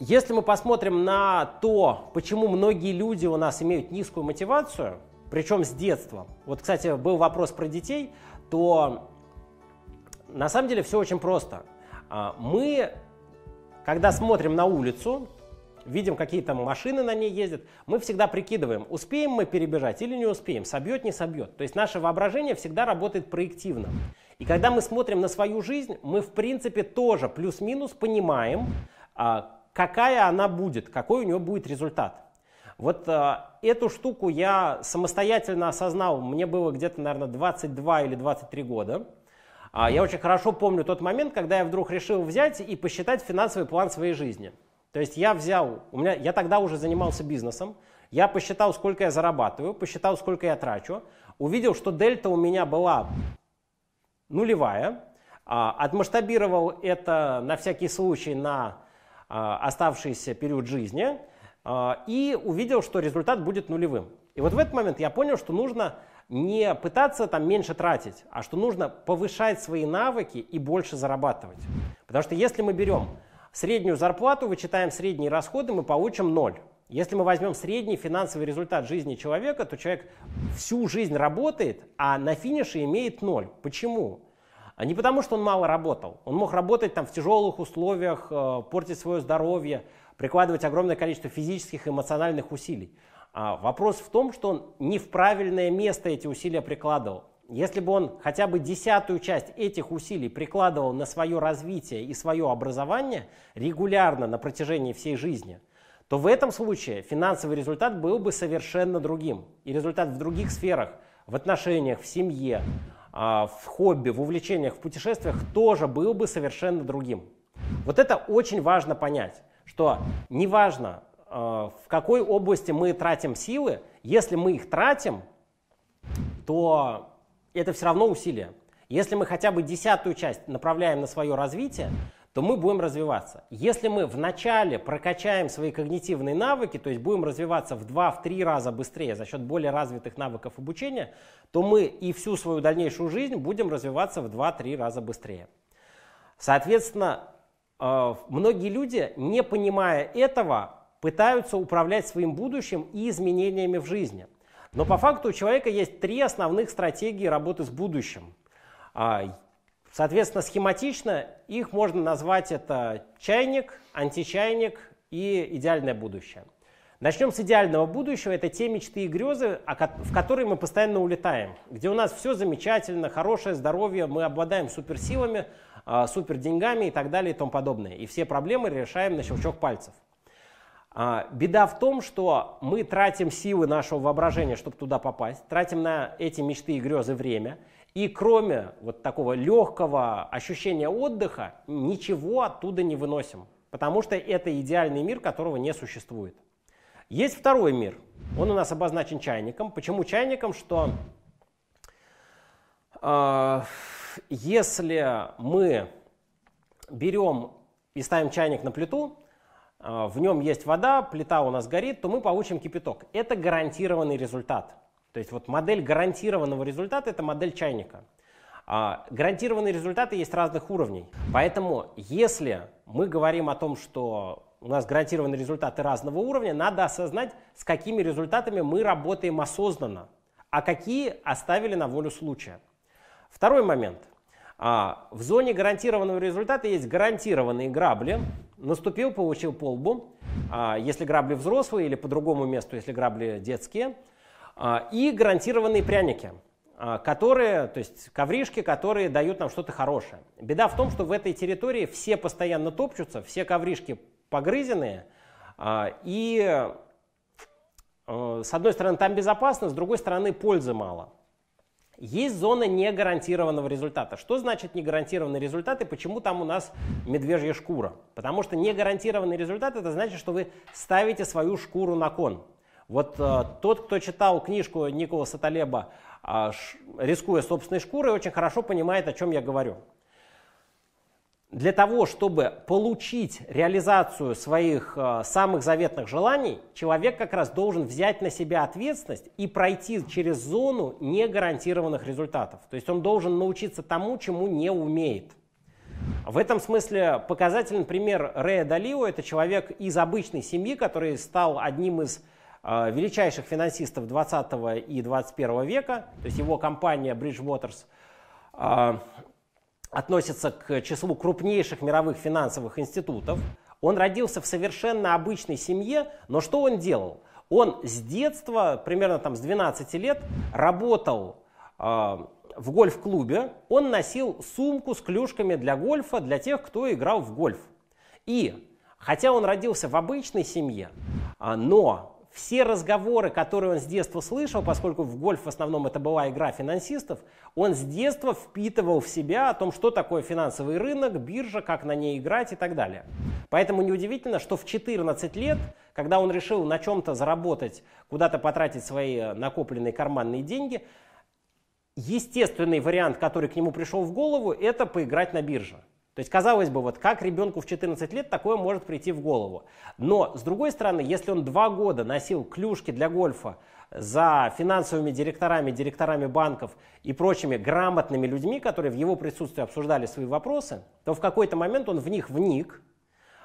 Если мы посмотрим на то, почему многие люди у нас имеют низкую мотивацию, причем с детства. Вот, кстати, был вопрос про детей, то на самом деле все очень просто. А, мы, когда смотрим на улицу, видим, какие там машины на ней ездят, мы всегда прикидываем, успеем мы перебежать или не успеем, собьет, не собьет. То есть наше воображение всегда работает проективно. И когда мы смотрим на свою жизнь, мы в принципе тоже плюс-минус понимаем, а, какая она будет, какой у нее будет результат. Вот э, эту штуку я самостоятельно осознал, мне было где-то, наверное, 22 или 23 года. А, я очень хорошо помню тот момент, когда я вдруг решил взять и посчитать финансовый план своей жизни. То есть я взял, у меня, я тогда уже занимался бизнесом, я посчитал, сколько я зарабатываю, посчитал, сколько я трачу, увидел, что дельта у меня была нулевая, а, отмасштабировал это на всякий случай на Э, оставшийся период жизни э, и увидел, что результат будет нулевым. И вот в этот момент я понял, что нужно не пытаться там меньше тратить, а что нужно повышать свои навыки и больше зарабатывать. Потому что если мы берем среднюю зарплату, вычитаем средние расходы, мы получим ноль. Если мы возьмем средний финансовый результат жизни человека, то человек всю жизнь работает, а на финише имеет ноль. Почему? А не потому, что он мало работал. Он мог работать там в тяжелых условиях, э, портить свое здоровье, прикладывать огромное количество физических и эмоциональных усилий. А вопрос в том, что он не в правильное место эти усилия прикладывал. Если бы он хотя бы десятую часть этих усилий прикладывал на свое развитие и свое образование регулярно на протяжении всей жизни, то в этом случае финансовый результат был бы совершенно другим. И результат в других сферах, в отношениях, в семье, а, в хобби, в увлечениях, в путешествиях, тоже был бы совершенно другим. Вот это очень важно понять, что неважно, а, в какой области мы тратим силы, если мы их тратим, то это все равно усилие. Если мы хотя бы десятую часть направляем на свое развитие, то мы будем развиваться. Если мы вначале прокачаем свои когнитивные навыки, то есть будем развиваться в 2-3 раза быстрее за счет более развитых навыков обучения, то мы и всю свою дальнейшую жизнь будем развиваться в 2-3 раза быстрее. Соответственно, э, многие люди, не понимая этого, пытаются управлять своим будущим и изменениями в жизни. Но по факту у человека есть три основных стратегии работы с будущим. А, Соответственно, схематично их можно назвать это чайник, античайник и идеальное будущее. Начнем с идеального будущего. Это те мечты и грезы, в которые мы постоянно улетаем, где у нас все замечательно, хорошее здоровье, мы обладаем суперсилами, а, суперденьгами и так далее и тому подобное. И все проблемы решаем на щелчок пальцев. А, беда в том, что мы тратим силы нашего воображения, чтобы туда попасть, тратим на эти мечты и грезы время – и кроме вот такого легкого ощущения отдыха, ничего оттуда не выносим, потому что это идеальный мир, которого не существует. Есть второй мир. Он у нас обозначен чайником. Почему чайником? Что э, если мы берем и ставим чайник на плиту, а, в нем есть вода, плита у нас горит, то мы получим кипяток. Это гарантированный результат. То есть вот модель гарантированного результата – это модель чайника. А гарантированные результаты есть разных уровней. Поэтому если мы говорим о том, что у нас гарантированные результаты разного уровня, надо осознать, с какими результатами мы работаем осознанно, а какие оставили на волю случая. Второй момент. А в зоне гарантированного результата есть гарантированные грабли. Наступил, получил полбу. А если грабли взрослые или по другому месту, если грабли детские – а, и гарантированные пряники, а, которые, то есть ковришки, которые дают нам что-то хорошее. Беда в том, что в этой территории все постоянно топчутся, все ковришки погрызенные, а, и э, с одной стороны там безопасно, с другой стороны пользы мало. Есть зона негарантированного результата. Что значит негарантированный результат и почему там у нас медвежья шкура? Потому что негарантированный результат это значит, что вы ставите свою шкуру на кон. Вот э, тот, кто читал книжку Николаса Талеба э, «Рискуя собственной шкурой», очень хорошо понимает, о чем я говорю. Для того, чтобы получить реализацию своих э, самых заветных желаний, человек как раз должен взять на себя ответственность и пройти через зону негарантированных результатов. То есть он должен научиться тому, чему не умеет. В этом смысле показательный пример Рэя Далио. Это человек из обычной семьи, который стал одним из Э, величайших финансистов 20 и 21 века, то есть его компания Bridge э, относится к числу крупнейших мировых финансовых институтов. Он родился в совершенно обычной семье, но что он делал? Он с детства, примерно там с 12 лет, работал э, в гольф-клубе. Он носил сумку с клюшками для гольфа для тех, кто играл в гольф. И хотя он родился в обычной семье, э, но все разговоры, которые он с детства слышал, поскольку в гольф в основном это была игра финансистов, он с детства впитывал в себя о том, что такое финансовый рынок, биржа, как на ней играть и так далее. Поэтому неудивительно, что в 14 лет, когда он решил на чем-то заработать, куда-то потратить свои накопленные карманные деньги, естественный вариант, который к нему пришел в голову, это поиграть на бирже. То есть, казалось бы, вот как ребенку в 14 лет такое может прийти в голову. Но, с другой стороны, если он два года носил клюшки для гольфа за финансовыми директорами, директорами банков и прочими грамотными людьми, которые в его присутствии обсуждали свои вопросы, то в какой-то момент он в них вник,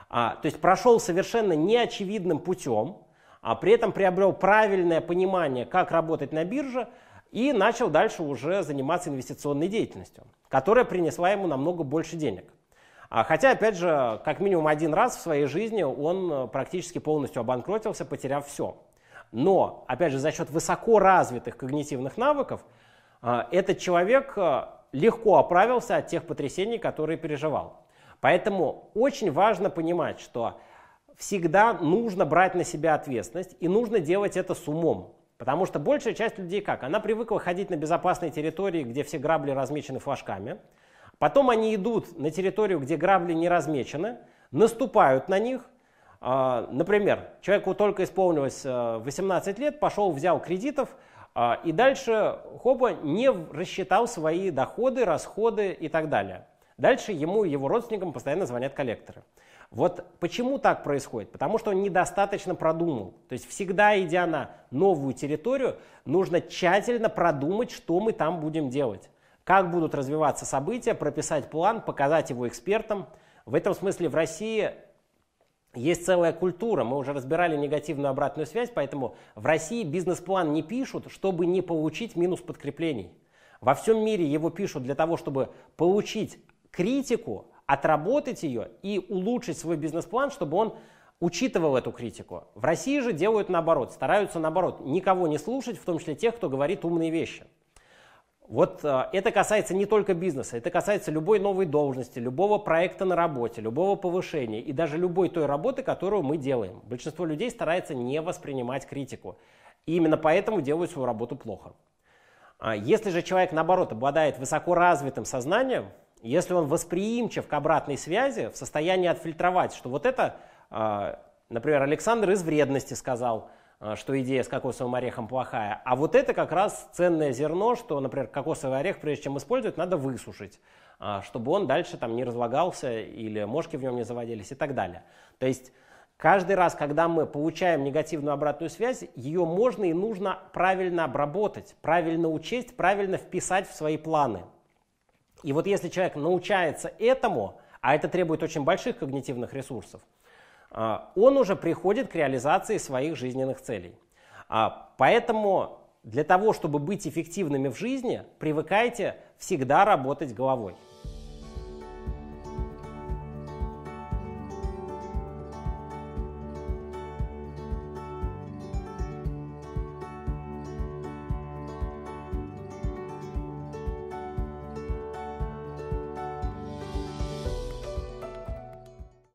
а, то есть прошел совершенно неочевидным путем, а при этом приобрел правильное понимание, как работать на бирже, и начал дальше уже заниматься инвестиционной деятельностью, которая принесла ему намного больше денег. А хотя, опять же, как минимум один раз в своей жизни он э, практически полностью обанкротился, потеряв все. Но, опять же, за счет высоко развитых когнитивных навыков э, этот человек э, легко оправился от тех потрясений, которые переживал. Поэтому очень важно понимать, что всегда нужно брать на себя ответственность и нужно делать это с умом. Потому что большая часть людей как? Она привыкла ходить на безопасной территории, где все грабли размечены флажками. Потом они идут на территорию, где грабли не размечены, наступают на них. А, например, человеку только исполнилось 18 э, лет, пошел, взял кредитов, а, и дальше хоба не рассчитал свои доходы, расходы и так далее. Дальше ему и его родственникам постоянно звонят коллекторы. Вот почему так происходит? Потому что он недостаточно продумал. То есть всегда, идя на новую территорию, нужно тщательно продумать, что мы там будем делать как будут развиваться события, прописать план, показать его экспертам. В этом смысле в России есть целая культура. Мы уже разбирали негативную обратную связь, поэтому в России бизнес-план не пишут, чтобы не получить минус подкреплений. Во всем мире его пишут для того, чтобы получить критику, отработать ее и улучшить свой бизнес-план, чтобы он учитывал эту критику. В России же делают наоборот, стараются наоборот никого не слушать, в том числе тех, кто говорит умные вещи. Вот э, это касается не только бизнеса, это касается любой новой должности, любого проекта на работе, любого повышения и даже любой той работы, которую мы делаем. Большинство людей старается не воспринимать критику. И именно поэтому делают свою работу плохо. А если же человек, наоборот, обладает высокоразвитым сознанием, если он восприимчив к обратной связи, в состоянии отфильтровать, что вот это, э, например, Александр из вредности сказал – Э, что идея с кокосовым орехом плохая. А вот это как раз ценное зерно, что, например, кокосовый орех, прежде чем использовать, надо высушить, э, чтобы он дальше там не разлагался или мошки в нем не заводились и так далее. То есть каждый раз, когда мы получаем негативную обратную связь, ее можно и нужно правильно обработать, правильно учесть, правильно вписать в свои планы. И вот если человек научается этому, а это требует очень больших когнитивных ресурсов, а, он уже приходит к реализации своих жизненных целей. А, поэтому для того, чтобы быть эффективными в жизни, привыкайте всегда работать головой.